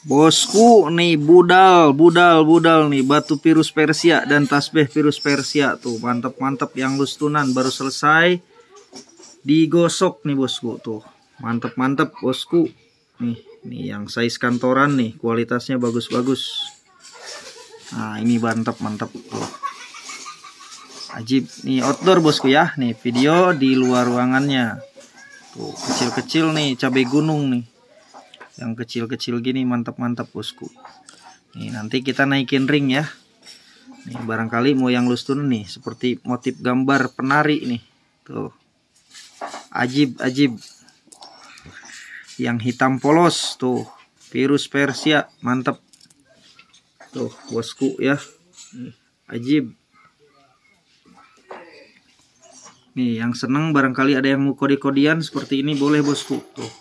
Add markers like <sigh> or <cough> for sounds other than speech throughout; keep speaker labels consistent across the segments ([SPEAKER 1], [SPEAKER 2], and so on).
[SPEAKER 1] Bosku nih budal, budal, budal nih batu virus Persia dan tasbih virus Persia tuh. Mantep-mantep yang lustunan baru selesai digosok nih bosku tuh. Mantep-mantep bosku. Nih, nih yang size kantoran nih, kualitasnya bagus-bagus. Nah, ini mantep-mantep tuh. Ajib nih outdoor bosku ya. Nih video di luar ruangannya. Tuh, kecil-kecil nih cabai gunung nih yang kecil-kecil gini mantap-mantap bosku nih nanti kita naikin ring ya nih barangkali mau yang lustun nih seperti motif gambar penari nih tuh ajib ajib yang hitam polos tuh virus Persia mantap tuh bosku ya nih, ajib nih yang seneng barangkali ada yang mau kode-kodian seperti ini boleh bosku tuh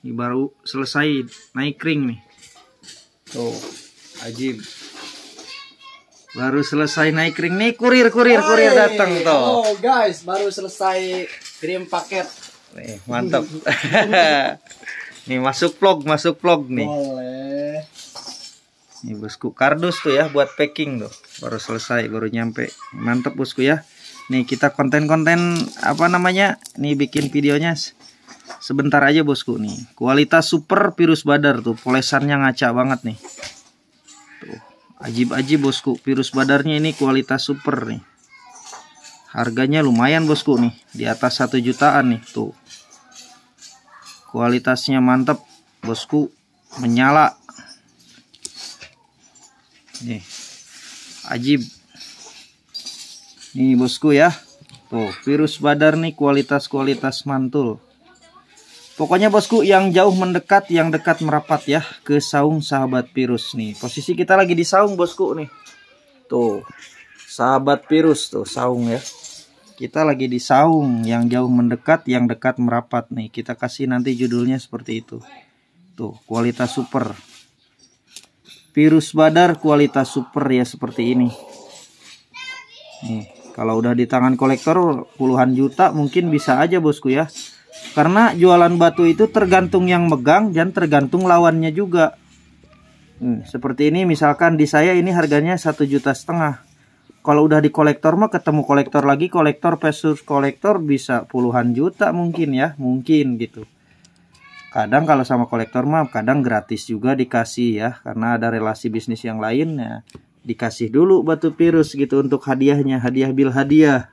[SPEAKER 1] ini baru selesai naik ring nih. Tuh, ajib. Baru selesai naik ring nih kurir kurir kurir datang tuh. Oh guys, baru selesai kirim paket. Nih, mantap. <laughs> nih masuk vlog, masuk vlog nih. Boleh. Nih bosku kardus tuh ya buat packing tuh. Baru selesai, baru nyampe. Mantap bosku ya. Nih kita konten-konten apa namanya? Nih bikin videonya Sebentar aja bosku nih. Kualitas super virus badar tuh. Polesannya ngaca banget nih. Tuh. ajib aji bosku. Virus badarnya ini kualitas super nih. Harganya lumayan bosku nih. Di atas satu jutaan nih. Tuh. Kualitasnya mantap bosku. Menyala. Nih. Ajib. Nih bosku ya. Tuh, virus badar nih kualitas-kualitas mantul. Pokoknya bosku yang jauh mendekat, yang dekat merapat ya ke saung sahabat virus nih. Posisi kita lagi di saung bosku nih. Tuh, sahabat virus tuh saung ya. Kita lagi di saung yang jauh mendekat, yang dekat merapat nih. Kita kasih nanti judulnya seperti itu. Tuh, kualitas super. Virus badar kualitas super ya seperti ini. Nih, kalau udah di tangan kolektor puluhan juta mungkin bisa aja bosku ya karena jualan batu itu tergantung yang megang dan tergantung lawannya juga. Hmm, seperti ini misalkan di saya ini harganya satu juta setengah. Kalau udah di kolektor mah ketemu kolektor lagi, kolektor versus kolektor bisa puluhan juta mungkin ya, mungkin gitu. Kadang kalau sama kolektor mah kadang gratis juga dikasih ya, karena ada relasi bisnis yang lain ya. Dikasih dulu batu virus gitu untuk hadiahnya, hadiah bil hadiah.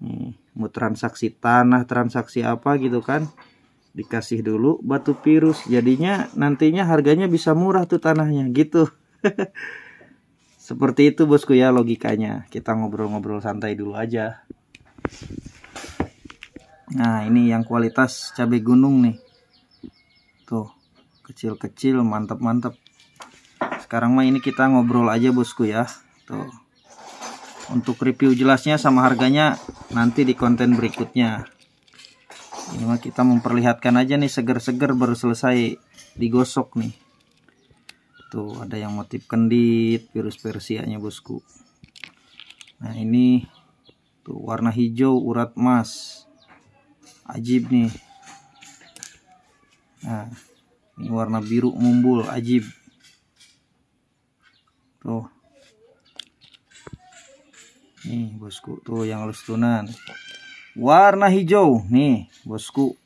[SPEAKER 1] Hmm mau transaksi tanah transaksi apa gitu kan dikasih dulu batu virus jadinya nantinya harganya bisa murah tuh tanahnya gitu <laughs> seperti itu bosku ya logikanya kita ngobrol-ngobrol santai dulu aja nah ini yang kualitas cabai gunung nih tuh kecil-kecil mantep-mantep. sekarang mah ini kita ngobrol aja bosku ya tuh untuk review jelasnya sama harganya nanti di konten berikutnya ini mah kita memperlihatkan aja nih seger-seger baru selesai digosok nih tuh ada yang motif kendit virus persianya bosku nah ini tuh warna hijau urat emas ajib nih nah ini warna biru mumbul ajib tuh nih bosku tuh yang lustunan warna hijau nih bosku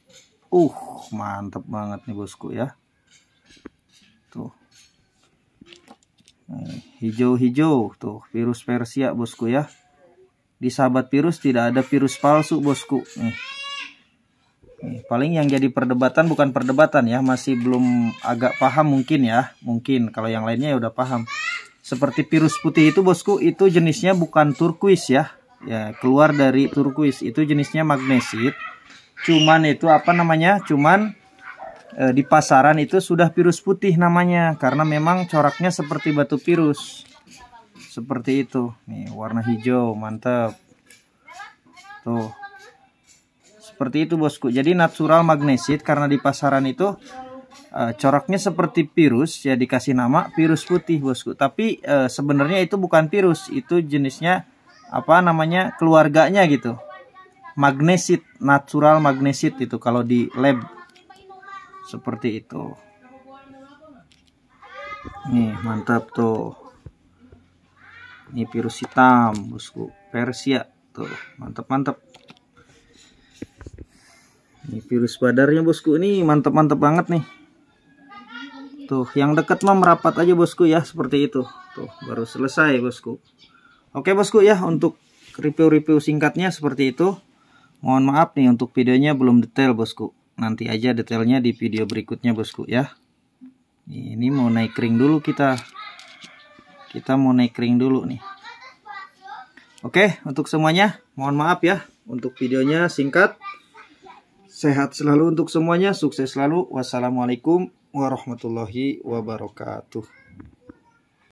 [SPEAKER 1] uh mantep banget nih bosku ya tuh hijau-hijau tuh virus persia bosku ya di sahabat virus tidak ada virus palsu bosku nih Nih, paling yang jadi perdebatan bukan perdebatan ya, masih belum agak paham mungkin ya. Mungkin kalau yang lainnya ya udah paham seperti virus putih itu bosku itu jenisnya bukan turquoise ya ya keluar dari turquoise itu jenisnya magnesit cuman itu apa namanya cuman e, di pasaran itu sudah virus putih namanya karena memang coraknya seperti batu virus seperti itu nih warna hijau mantap tuh seperti itu bosku jadi natural magnesit karena di pasaran itu Eh, coraknya seperti virus ya dikasih nama virus putih bosku tapi uh, sebenarnya itu bukan virus itu jenisnya apa namanya keluarganya gitu magnesit natural magnesit itu kalau di lab seperti itu nih mantap tuh ini virus hitam bosku persia tuh mantap mantap ini virus badarnya bosku ini mantap mantap banget nih Tuh, yang deket mah merapat aja bosku ya, seperti itu. Tuh, baru selesai bosku. Oke bosku ya, untuk review-review singkatnya seperti itu. Mohon maaf nih untuk videonya belum detail bosku. Nanti aja detailnya di video berikutnya bosku ya. Ini mau naik ring dulu kita. Kita mau naik ring dulu nih. Oke, untuk semuanya mohon maaf ya untuk videonya singkat. Sehat selalu untuk semuanya, sukses selalu. Wassalamualaikum warahmatullahi wabarakatuh